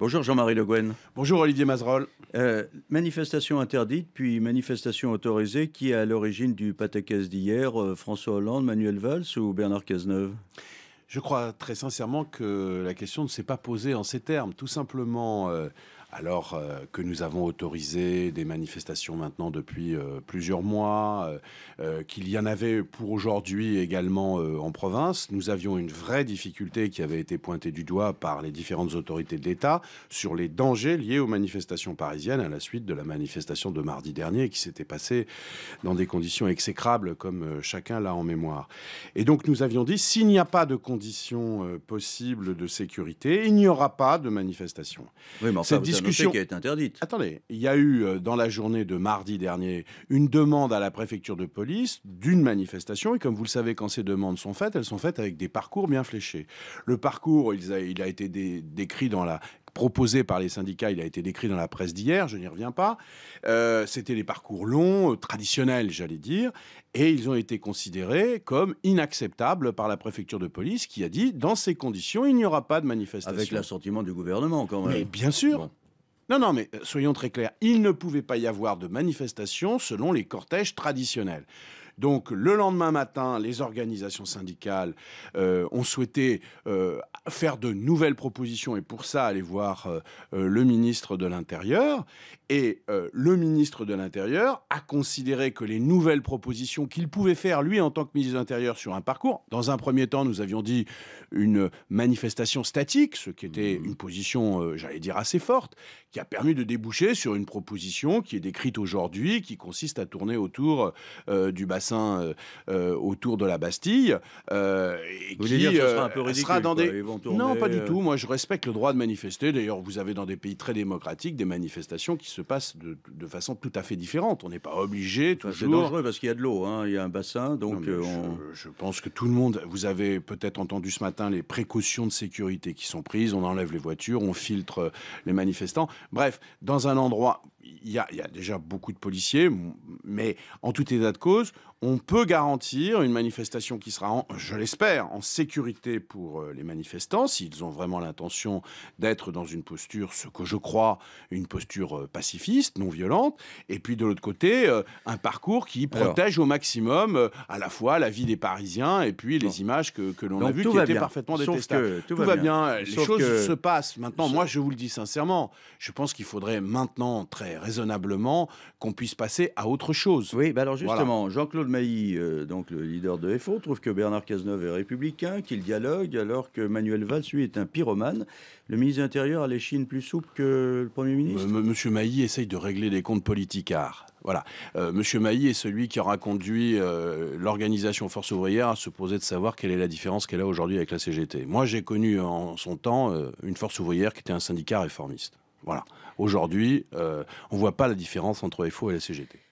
Bonjour Jean-Marie Le Bonjour Olivier Mazerolle. Euh, manifestation interdite, puis manifestation autorisée, qui est à l'origine du pataquès d'hier euh, François Hollande, Manuel Valls ou Bernard Cazeneuve Je crois très sincèrement que la question ne s'est pas posée en ces termes. Tout simplement, euh, alors euh, que nous avons autorisé des manifestations maintenant depuis euh, plusieurs mois, euh, qu'il y en avait pour aujourd'hui également en province. Nous avions une vraie difficulté qui avait été pointée du doigt par les différentes autorités de l'État sur les dangers liés aux manifestations parisiennes à la suite de la manifestation de mardi dernier qui s'était passée dans des conditions exécrables comme chacun l'a en mémoire. Et donc nous avions dit, s'il n'y a pas de conditions possibles de sécurité, il n'y aura pas de manifestation qui a été Attendez, il y a eu euh, dans la journée de mardi dernier une demande à la préfecture de police d'une manifestation et comme vous le savez, quand ces demandes sont faites, elles sont faites avec des parcours bien fléchés. Le parcours, il a, été décrit dans la proposé par les syndicats, il a été décrit dans la presse d'hier, je n'y reviens pas. Euh, c'était des parcours longs, euh, traditionnels, j'allais dire, et ils ont été considérés comme inacceptables par la préfecture de police qui a dit dans ces conditions, il n'y aura pas de manifestation. Avec l'assentiment du gouvernement, quand même. bien sûr, non, non, mais euh, soyons très clairs, il ne pouvait pas y avoir de manifestation selon les cortèges traditionnels. Donc le lendemain matin, les organisations syndicales euh, ont souhaité euh, faire de nouvelles propositions et pour ça aller voir euh, le ministre de l'Intérieur. Et le ministre de l'Intérieur a considéré que les nouvelles propositions qu'il pouvait faire, lui, en tant que ministre de l'Intérieur, sur un parcours, dans un premier temps, nous avions dit une manifestation statique, ce qui était mmh. une position, j'allais dire, assez forte, qui a permis de déboucher sur une proposition qui est décrite aujourd'hui, qui consiste à tourner autour du bassin euh, euh, autour de la Bastille. Euh, et qui, sera un peu ridicule dans des... non, pas du tout. Moi, je respecte le droit de manifester. D'ailleurs, vous avez dans des pays très démocratiques des manifestations qui se passent de, façon tout à fait différente. On n'est pas obligé toujours. C'est dangereux parce qu'il y a de l'eau, hein. il y a un bassin, donc. je, pense que tout le monde. Vous avez peut-être entendu ce matin les précautions de sécurité qui sont prises. On enlève les voitures, on filtre les manifestants. Bref, dans un endroit, il y, a, il y, a déjà beaucoup de policiers, mais en tout état de cause, on peut garantir une manifestation qui sera, je l'espère, en sécurité pour euh, les manifestants, s'ils ont vraiment l'intention d'être dans une posture, ce que je crois, une posture euh, pacifiste, non violente, et puis de l'autre côté, euh, un parcours qui protège au maximum à la fois la vie des Parisiens et puis les images que, l'on a vues qui étaient parfaitement détestables. Tout, va bien, les choses se passent. Maintenant, moi, je vous le dis sincèrement, je pense qu'il faudrait maintenant, très raisonnablement, qu'on puisse passer à autre chose. Oui, bah alors justement, Jean-Claude Mailly, euh, donc le leader de FO, trouve que Bernard Cazeneuve est républicain, qu'il dialogue, alors que Manuel Valls, lui, est un pyromane. Le ministre de l'Intérieur a les chines plus souples que le Premier ministre euh, Monsieur Mailly essaye de régler des comptes politiques Voilà. Euh, Monsieur Mailly est celui qui aura conduit l'organisation Force ouvrière à se poser de savoir quelle est la différence qu'elle a aujourd'hui avec la CGT. Moi, j'ai connu en son temps une Force ouvrière qui était un syndicat réformiste. Voilà. Aujourd'hui, on ne voit pas la différence entre FO et la CGT.